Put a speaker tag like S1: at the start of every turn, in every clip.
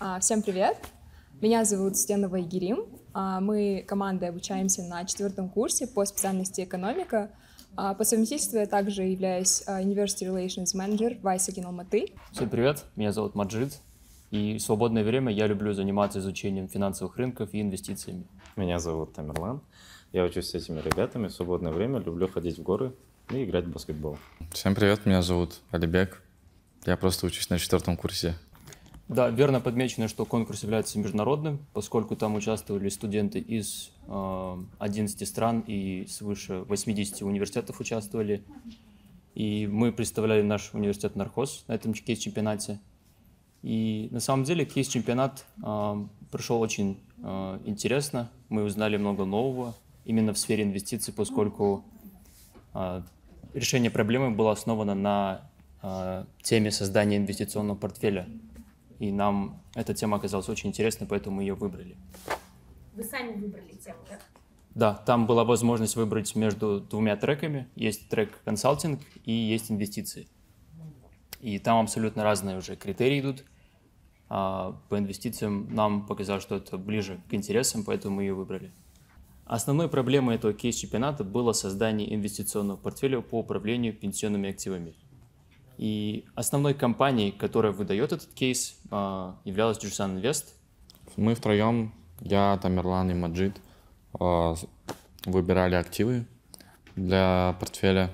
S1: А, всем привет! Меня зовут Стенова Игерим. А, мы командой обучаемся на четвертом курсе по специальности экономика. А, по совместительству я также являюсь University Relations Manager в Айсаген Алматы. Всем
S2: привет, меня зовут Маджид. И в свободное время я люблю заниматься изучением финансовых рынков и инвестициями. Меня зовут Тамерлан.
S3: Я учусь с этими ребятами. В свободное время люблю ходить в горы и играть в баскетбол.
S2: Всем
S4: привет, меня зовут Алибек. Я просто учусь на четвертом курсе
S3: да, верно
S2: подмечено, что конкурс является международным, поскольку там участвовали студенты из 11 а, стран и свыше 80 университетов участвовали. И мы представляли наш университет Нархоз на этом кейс-чемпионате. И на самом деле кейс-чемпионат э, прошел очень э, интересно. Мы узнали много нового именно в сфере инвестиций, поскольку э, решение проблемы было основано на э, теме создания инвестиционного портфеля – и нам эта тема оказалась очень интересной, поэтому мы ее выбрали.
S1: Вы сами выбрали тему, да?
S2: Да, там была возможность выбрать между двумя треками. Есть трек консалтинг и есть инвестиции. И там абсолютно разные уже критерии идут. А по инвестициям нам показалось, что это ближе к интересам, поэтому мы ее выбрали. Основной проблемой этого кейс-чемпионата было создание инвестиционного портфеля по управлению пенсионными активами – и основной компанией, которая выдает этот кейс, а, являлась Джусан Инвест.
S4: Мы втроем, я, Тамерлан и Маджид, а, выбирали активы для портфеля.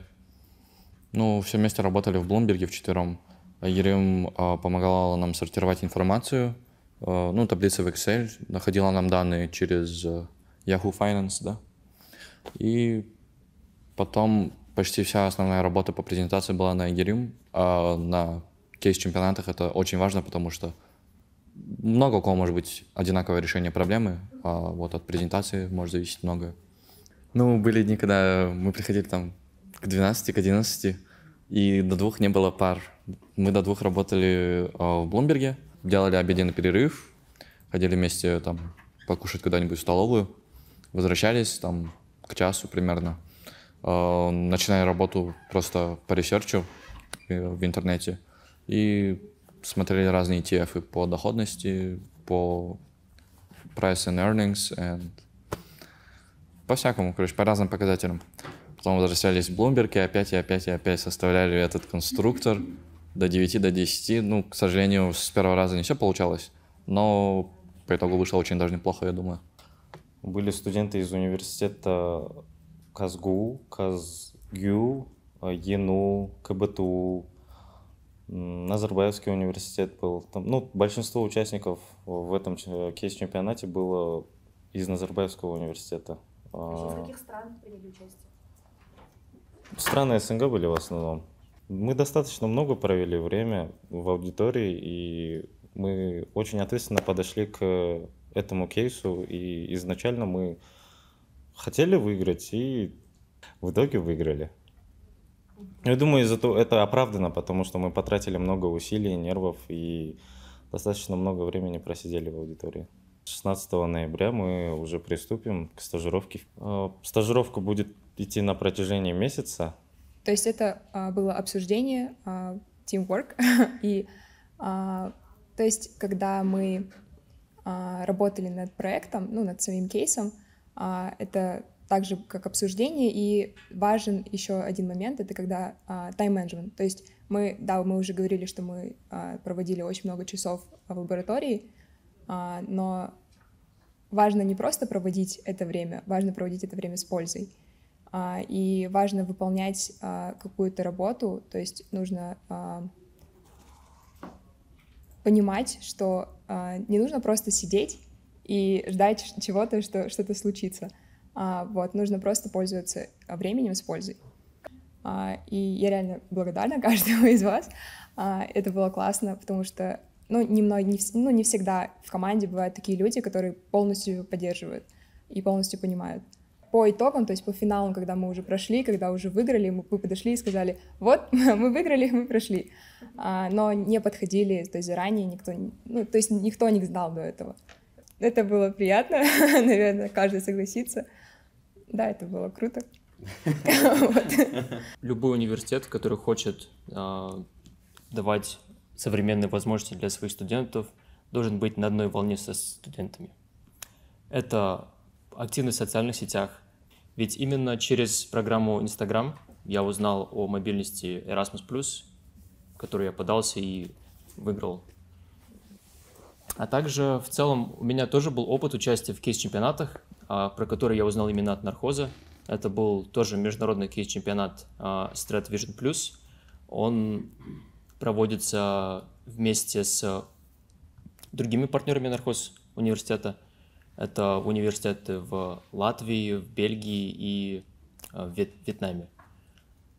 S4: Ну, все вместе работали в Блумберге вчетвером. Ерим а, помогала нам сортировать информацию, ну, таблицы в Excel, находила нам данные через Yahoo Finance, да. И потом почти вся основная работа по презентации была на Игерим, а на кейс-чемпионатах это очень важно, потому что много у кого может быть одинаковое решение проблемы, а вот от презентации может зависеть многое. Ну, были дни, когда мы приходили там к 12, к 11, и до двух не было пар. Мы до двух работали а, в Блумберге, делали обеденный перерыв, ходили вместе там покушать куда-нибудь в столовую, возвращались там к часу примерно. Э, начинаю работу просто по ресерчу э, в интернете и смотрели разные ETF по доходности, по price and earnings, and по всякому, короче, по разным показателям. Потом возвращались в Bloomberg, и опять, и опять, и опять составляли этот конструктор до 9, до 10. Ну, к сожалению, с первого раза не все получалось,
S3: но по итогу вышло очень даже неплохо, я думаю. Были студенты из университета КазГУ, КазГЮ, а, ЕНУ, КБТУ, Назарбаевский университет был. Там, ну, большинство участников в этом кейс-чемпионате было из Назарбаевского университета. Из а а, каких
S2: стран приняли участие?
S3: Страны СНГ были в основном. Мы достаточно много провели время в аудитории, и мы очень ответственно подошли к этому кейсу, и изначально мы хотели выиграть и в итоге выиграли. Я думаю, зато это оправдано, потому что мы потратили много усилий, нервов и достаточно много времени просидели в аудитории. 16 ноября мы уже приступим к стажировке. А, стажировка будет идти на протяжении месяца.
S1: То есть это а, было обсуждение, а, teamwork. и то есть, когда мы работали над проектом, ну, над своим кейсом, а, это также как обсуждение, и важен еще один момент, это когда а, тайм-менеджмент. То есть мы, да, мы уже говорили, что мы а, проводили очень много часов в лаборатории, но важно не просто проводить это время, важно проводить это время с пользой. И важно выполнять какую-то работу, то есть нужно понимать, что не нужно просто сидеть и ждать чего-то, что что-то случится. А, вот, нужно просто пользоваться временем с пользой. А, и я реально благодарна каждому из вас. А, это было классно, потому что, ну, немного, не, ну, не всегда в команде бывают такие люди, которые полностью поддерживают и полностью понимают. По итогам, то есть по финалам, когда мы уже прошли, когда уже выиграли, мы, мы подошли и сказали, вот, мы выиграли, мы прошли. А, но не подходили, то есть заранее никто, ну, то есть никто не знал до этого. Это было приятно, наверное, каждый согласится. Да, это было круто.
S2: Любой университет, который хочет а, давать современные возможности для своих студентов, должен быть на одной волне со студентами. Это активность в социальных сетях. Ведь именно через программу Instagram я узнал о мобильности Erasmus+, в которую я подался и выиграл а также в целом у меня тоже был опыт участия в кейс-чемпионатах, а, про который я узнал именно от нархоза. Это был тоже международный кейс-чемпионат а, Strat Vision Plus. Он проводится вместе с другими партнерами нархоз университета. Это университеты в Латвии, в Бельгии и а, в Вьетнаме.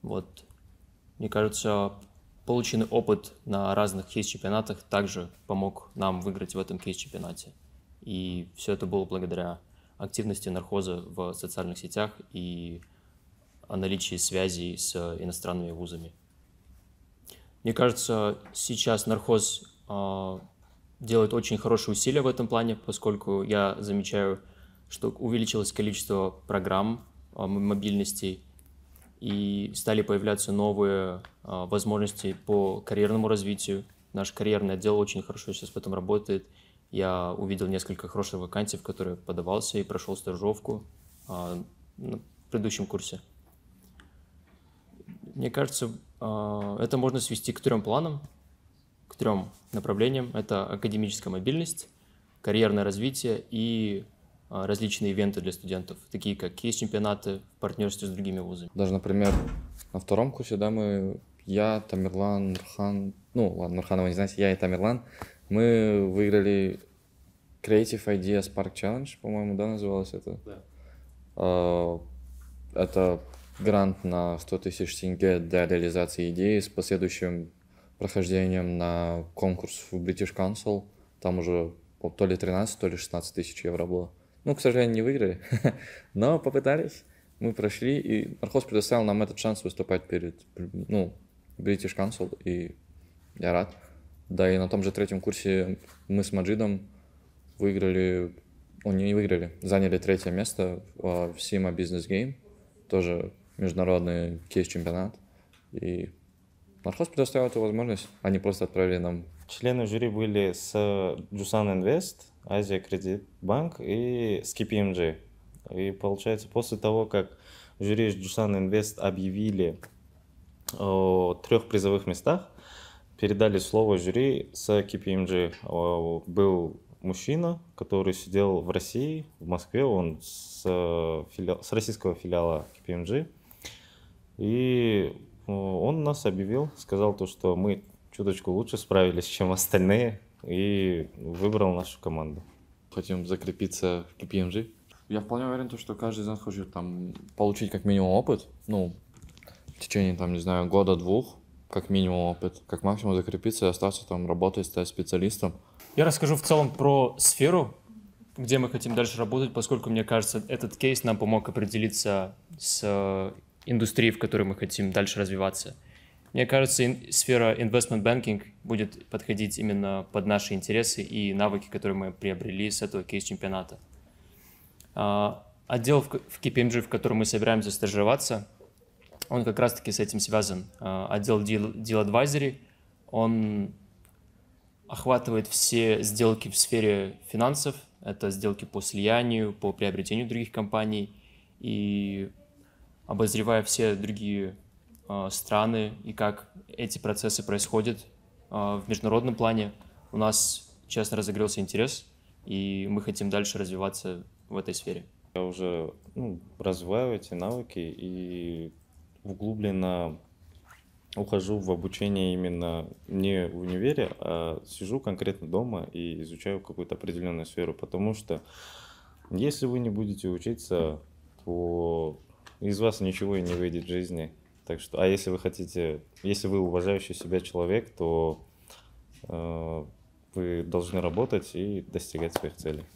S2: Вот. Мне кажется, Полученный опыт на разных кейс-чемпионатах также помог нам выиграть в этом кейс-чемпионате. И все это было благодаря активности нархоза в социальных сетях и наличии связей с иностранными вузами. Мне кажется, сейчас нархоз э, а, делает очень хорошие усилия в этом плане, поскольку я замечаю, что увеличилось количество программ э, мобильностей, и стали появляться новые а, возможности по карьерному развитию. Наш карьерный отдел очень хорошо сейчас в этом работает. Я увидел несколько хороших вакансий, в которые подавался и прошел стажировку а, на предыдущем курсе. Мне кажется, а, это можно свести к трем планам, к трем направлениям. Это академическая мобильность, карьерное развитие и а, различные ивенты для студентов, такие как кейс-чемпионаты в партнерстве с другими вузами.
S4: Даже, например, на втором курсе,
S2: да, мы,
S4: я, Тамерлан, Нурхан, ну, ладно, Нурханова не знаете, я и Тамерлан, мы выиграли Creative Ideas Spark Challenge, по-моему, да, называлось это? Да. А, это грант на 100 тысяч тенге для реализации идеи с последующим прохождением на конкурс в British Council. Там уже то ли 13, то ли 16 тысяч евро было. Ну, к сожалению, не выиграли, но попытались. Мы прошли, и Архоз предоставил нам этот шанс выступать перед, ну, British Council, и я рад. Да, и на том же третьем курсе мы с Маджидом выиграли, ну, не выиграли, заняли третье место в Сима Business Game, тоже международный кейс-чемпионат. И
S3: Нархоз предоставил эту возможность,
S4: они просто отправили нам
S3: Члены жюри были с Джусан Инвест, Азия Кредит Банк и с KPMG. И получается, после того, как жюри Джусан Инвест объявили о трех призовых местах, передали слово жюри с KPMG. Был мужчина, который сидел в России, в Москве, он с, филиал, с российского филиала KPMG. И он нас объявил, сказал то, что мы чуточку лучше справились, чем остальные, и выбрал нашу команду. Хотим закрепиться в KPMG.
S4: Я вполне уверен, что каждый из нас хочет там получить как минимум опыт, ну, в течение, там, не знаю, года-двух, как минимум опыт, как максимум закрепиться и остаться там работать, стать специалистом.
S2: Я расскажу в целом про сферу, где мы хотим дальше работать, поскольку, мне кажется, этот кейс нам помог определиться с индустрией, в которой мы хотим дальше развиваться – мне кажется, ин- сфера investment banking будет подходить именно под наши интересы и навыки, которые мы приобрели с этого кейс-чемпионата. А, отдел в, в KPMG, в котором мы собираемся стажироваться, он как раз-таки с этим связан. А, отдел deal, deal Advisory, он охватывает все сделки в сфере финансов, это сделки по слиянию, по приобретению других компаний, и обозревая все другие Э, страны и как эти процессы происходят э, в международном плане. У нас, честно, разогрелся
S3: интерес, и мы хотим дальше развиваться в этой сфере. Я уже ну, развиваю эти навыки и углубленно ухожу в обучение именно не в универе, а сижу конкретно дома и изучаю какую-то определенную сферу, потому что если вы не будете учиться, то из вас ничего и не выйдет в жизни. Так что, а если вы хотите, если вы уважающий себя человек, то э, вы должны работать и достигать своих целей.